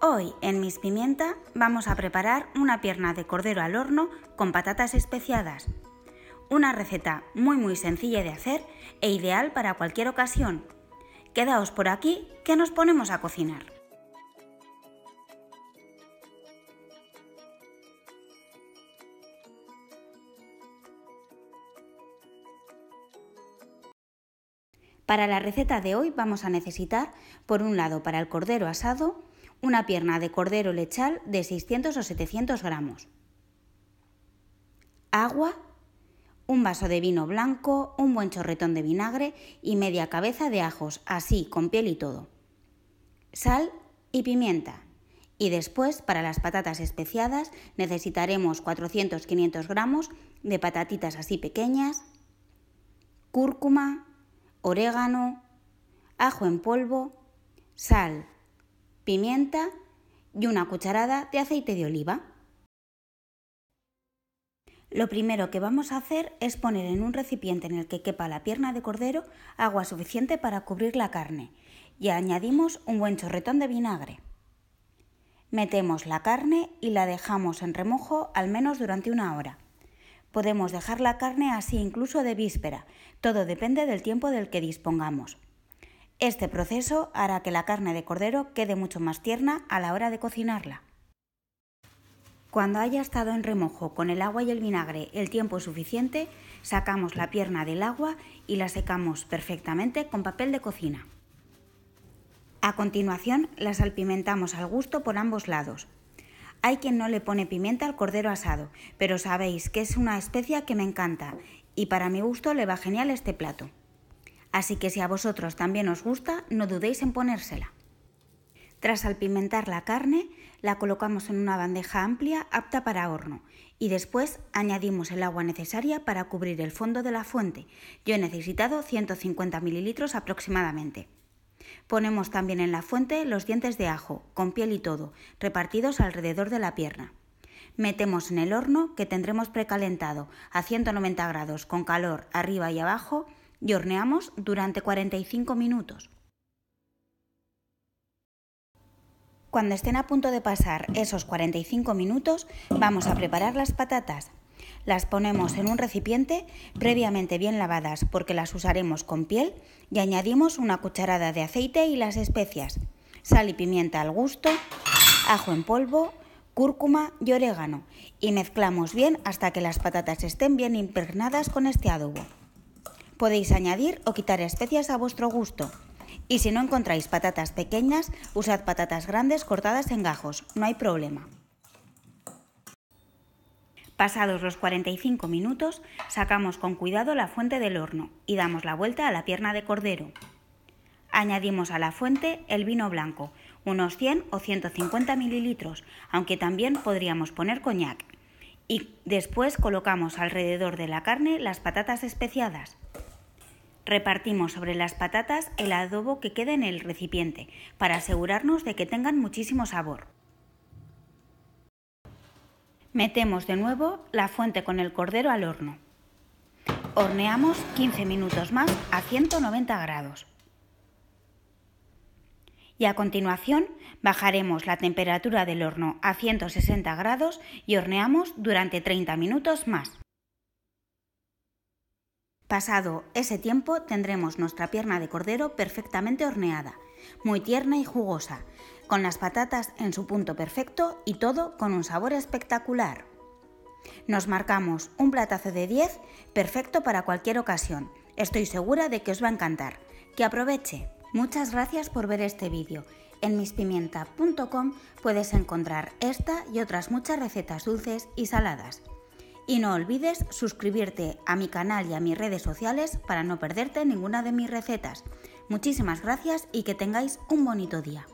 Hoy en Mis Pimienta vamos a preparar una pierna de cordero al horno con patatas especiadas. Una receta muy muy sencilla de hacer e ideal para cualquier ocasión. Quedaos por aquí que nos ponemos a cocinar. Para la receta de hoy vamos a necesitar, por un lado para el cordero asado, una pierna de cordero lechal de 600 o 700 gramos, agua, un vaso de vino blanco, un buen chorretón de vinagre y media cabeza de ajos, así, con piel y todo, sal y pimienta. Y después, para las patatas especiadas, necesitaremos 400-500 gramos de patatitas así pequeñas, cúrcuma, orégano, ajo en polvo, sal, pimienta y una cucharada de aceite de oliva. Lo primero que vamos a hacer es poner en un recipiente en el que quepa la pierna de cordero agua suficiente para cubrir la carne y añadimos un buen chorretón de vinagre. Metemos la carne y la dejamos en remojo al menos durante una hora. Podemos dejar la carne así incluso de víspera, todo depende del tiempo del que dispongamos. Este proceso hará que la carne de cordero quede mucho más tierna a la hora de cocinarla. Cuando haya estado en remojo con el agua y el vinagre el tiempo suficiente, sacamos la pierna del agua y la secamos perfectamente con papel de cocina. A continuación, la salpimentamos al gusto por ambos lados. Hay quien no le pone pimienta al cordero asado, pero sabéis que es una especia que me encanta y para mi gusto le va genial este plato. Así que si a vosotros también os gusta, no dudéis en ponérsela. Tras salpimentar la carne, la colocamos en una bandeja amplia apta para horno y después añadimos el agua necesaria para cubrir el fondo de la fuente. Yo he necesitado 150 mililitros aproximadamente. Ponemos también en la fuente los dientes de ajo, con piel y todo, repartidos alrededor de la pierna. Metemos en el horno que tendremos precalentado a 190 grados con calor arriba y abajo y horneamos durante 45 minutos. Cuando estén a punto de pasar esos 45 minutos, vamos a preparar las patatas. Las ponemos en un recipiente previamente bien lavadas porque las usaremos con piel y añadimos una cucharada de aceite y las especias, sal y pimienta al gusto, ajo en polvo, cúrcuma y orégano y mezclamos bien hasta que las patatas estén bien impregnadas con este adobo. Podéis añadir o quitar especias a vuestro gusto. Y si no encontráis patatas pequeñas, usad patatas grandes cortadas en gajos, no hay problema. Pasados los 45 minutos, sacamos con cuidado la fuente del horno y damos la vuelta a la pierna de cordero. Añadimos a la fuente el vino blanco, unos 100 o 150 mililitros, aunque también podríamos poner coñac. Y después colocamos alrededor de la carne las patatas especiadas. Repartimos sobre las patatas el adobo que queda en el recipiente para asegurarnos de que tengan muchísimo sabor. Metemos de nuevo la fuente con el cordero al horno. Horneamos 15 minutos más a 190 grados. Y a continuación bajaremos la temperatura del horno a 160 grados y horneamos durante 30 minutos más. Pasado ese tiempo tendremos nuestra pierna de cordero perfectamente horneada, muy tierna y jugosa, con las patatas en su punto perfecto y todo con un sabor espectacular. Nos marcamos un platazo de 10 perfecto para cualquier ocasión. Estoy segura de que os va a encantar. Que aproveche. Muchas gracias por ver este vídeo. En mispimienta.com puedes encontrar esta y otras muchas recetas dulces y saladas. Y no olvides suscribirte a mi canal y a mis redes sociales para no perderte ninguna de mis recetas. Muchísimas gracias y que tengáis un bonito día.